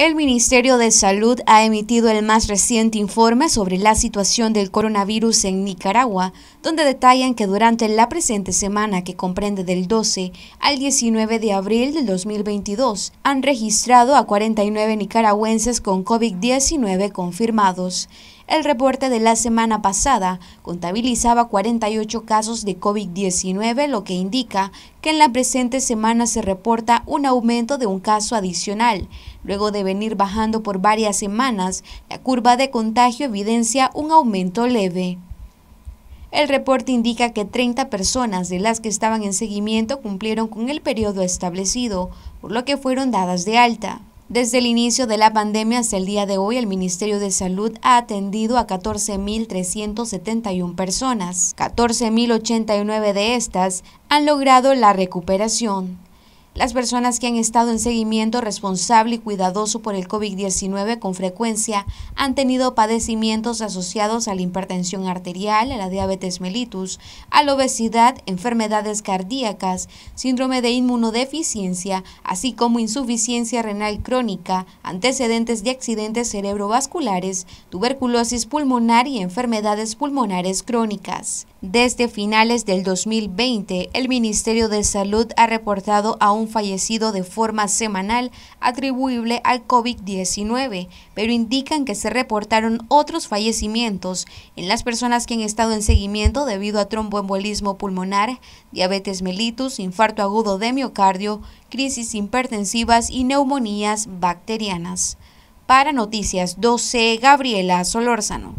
El Ministerio de Salud ha emitido el más reciente informe sobre la situación del coronavirus en Nicaragua, donde detallan que durante la presente semana, que comprende del 12 al 19 de abril del 2022, han registrado a 49 nicaragüenses con COVID-19 confirmados. El reporte de la semana pasada contabilizaba 48 casos de COVID-19, lo que indica que en la presente semana se reporta un aumento de un caso adicional. Luego de venir bajando por varias semanas, la curva de contagio evidencia un aumento leve. El reporte indica que 30 personas de las que estaban en seguimiento cumplieron con el periodo establecido, por lo que fueron dadas de alta. Desde el inicio de la pandemia hasta el día de hoy, el Ministerio de Salud ha atendido a 14.371 personas. 14.089 de estas han logrado la recuperación. Las personas que han estado en seguimiento responsable y cuidadoso por el COVID-19 con frecuencia han tenido padecimientos asociados a la hipertensión arterial, a la diabetes mellitus, a la obesidad, enfermedades cardíacas, síndrome de inmunodeficiencia, así como insuficiencia renal crónica, antecedentes de accidentes cerebrovasculares, tuberculosis pulmonar y enfermedades pulmonares crónicas. Desde finales del 2020, el Ministerio de Salud ha reportado a un un fallecido de forma semanal atribuible al COVID-19, pero indican que se reportaron otros fallecimientos en las personas que han estado en seguimiento debido a tromboembolismo pulmonar, diabetes mellitus, infarto agudo de miocardio, crisis hipertensivas y neumonías bacterianas. Para Noticias 12, Gabriela Solórzano.